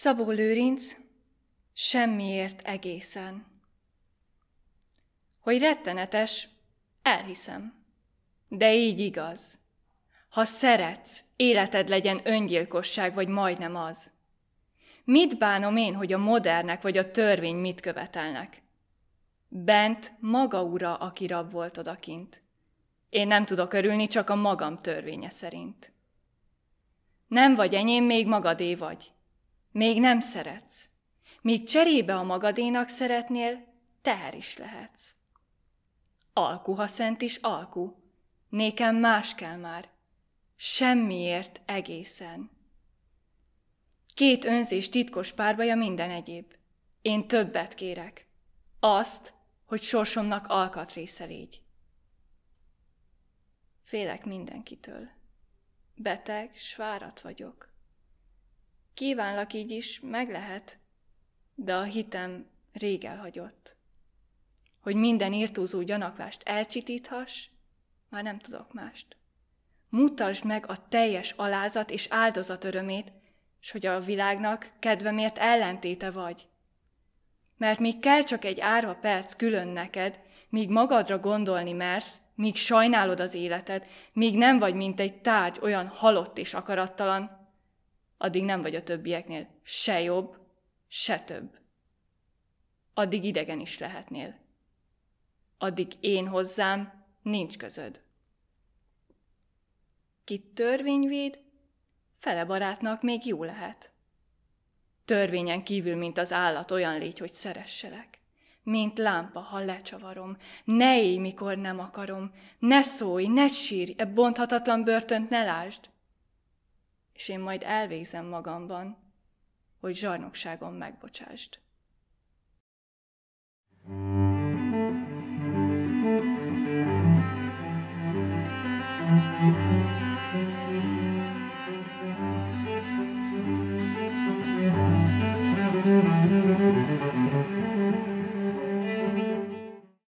Szabó Lőrinc, semmiért egészen. Hogy rettenetes, elhiszem. De így igaz. Ha szeretsz, életed legyen öngyilkosság, vagy majdnem az. Mit bánom én, hogy a modernek vagy a törvény mit követelnek? Bent maga ura, aki rab volt odakint. Én nem tudok örülni, csak a magam törvénye szerint. Nem vagy enyém, még magadé vagy még nem szeretsz. Míg cserébe a magadénak szeretnél, teher is lehetsz. Alku, ha szent is alku, nékem más kell már, semmiért egészen. Két önzés titkos párbaja minden egyéb. Én többet kérek. Azt, hogy sorsomnak alkatrésze légy. Félek mindenkitől. Beteg, s vagyok. Kívánlak így is, meg lehet, de a hitem rég elhagyott. Hogy minden írtózó gyanakvást elcsitíthass, már nem tudok mást. Mutasd meg a teljes alázat és áldozat örömét, s hogy a világnak kedvemért ellentéte vagy. Mert még kell csak egy árva perc külön neked, míg magadra gondolni mersz, míg sajnálod az életed, míg nem vagy, mint egy tárgy olyan halott és akarattalan, addig nem vagy a többieknél se jobb, se több. Addig idegen is lehetnél. Addig én hozzám nincs közöd. Kit törvényvéd, fele barátnak még jó lehet. Törvényen kívül, mint az állat, olyan légy, hogy szeresselek. Mint lámpa, ha lecsavarom, ne élj, mikor nem akarom, ne szólj, ne sírj, e bonthatatlan börtönt ne lásd és én majd elvégzem magamban, hogy zsarnokságon megbocsásd.